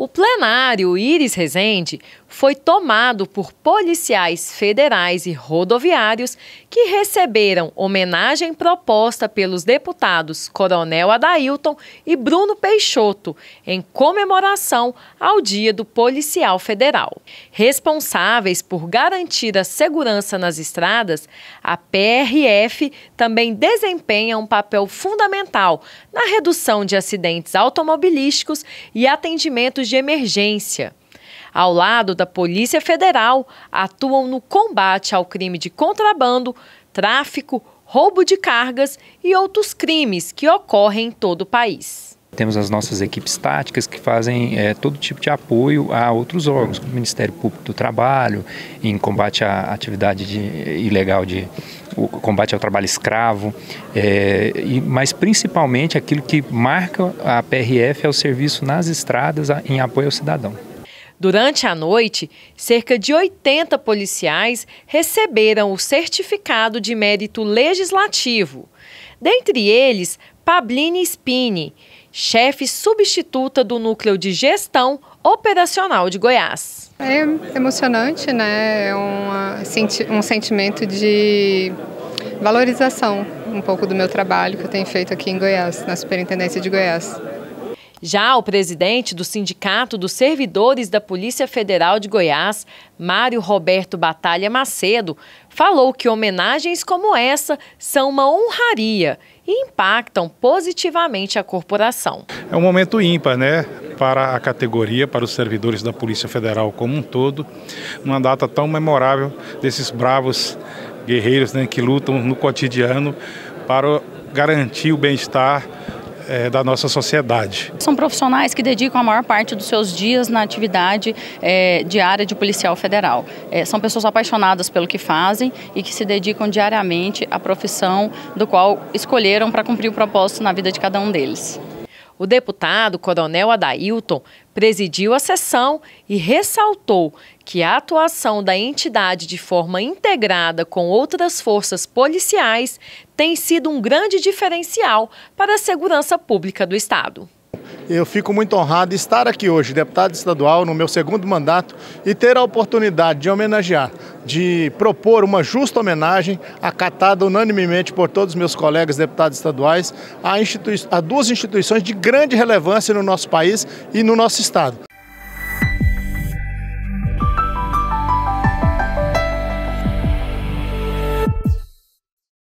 O plenário Iris Rezende foi tomado por policiais federais e rodoviários que receberam homenagem proposta pelos deputados Coronel Adailton e Bruno Peixoto em comemoração ao Dia do Policial Federal. Responsáveis por garantir a segurança nas estradas, a PRF também desempenha um papel fundamental na redução de acidentes automobilísticos e atendimentos de emergência. Ao lado da Polícia Federal, atuam no combate ao crime de contrabando, tráfico, roubo de cargas e outros crimes que ocorrem em todo o país. Temos as nossas equipes táticas que fazem é, todo tipo de apoio a outros órgãos, como o Ministério Público do Trabalho, em combate à atividade de, ilegal de combate ao trabalho escravo, é, e, mas principalmente aquilo que marca a PRF é o serviço nas estradas em apoio ao cidadão. Durante a noite, cerca de 80 policiais receberam o certificado de mérito legislativo. Dentre eles, Pablini Spini, chefe substituta do Núcleo de Gestão Operacional de Goiás. É emocionante, né? É uma, um sentimento de valorização um pouco do meu trabalho que eu tenho feito aqui em Goiás, na Superintendência de Goiás. Já o presidente do Sindicato dos Servidores da Polícia Federal de Goiás, Mário Roberto Batalha Macedo, falou que homenagens como essa são uma honraria e impactam positivamente a corporação. É um momento ímpar, né, para a categoria, para os servidores da Polícia Federal como um todo, uma data tão memorável desses bravos guerreiros, né, que lutam no cotidiano para garantir o bem-estar é, da nossa sociedade. São profissionais que dedicam a maior parte dos seus dias na atividade é, diária de policial federal. É, são pessoas apaixonadas pelo que fazem e que se dedicam diariamente à profissão do qual escolheram para cumprir o propósito na vida de cada um deles. O deputado Coronel Adailton presidiu a sessão e ressaltou que a atuação da entidade de forma integrada com outras forças policiais tem sido um grande diferencial para a segurança pública do Estado. Eu fico muito honrado de estar aqui hoje, deputado estadual, no meu segundo mandato, e ter a oportunidade de homenagear, de propor uma justa homenagem, acatada unanimemente por todos os meus colegas deputados estaduais, a, institui a duas instituições de grande relevância no nosso país e no nosso Estado.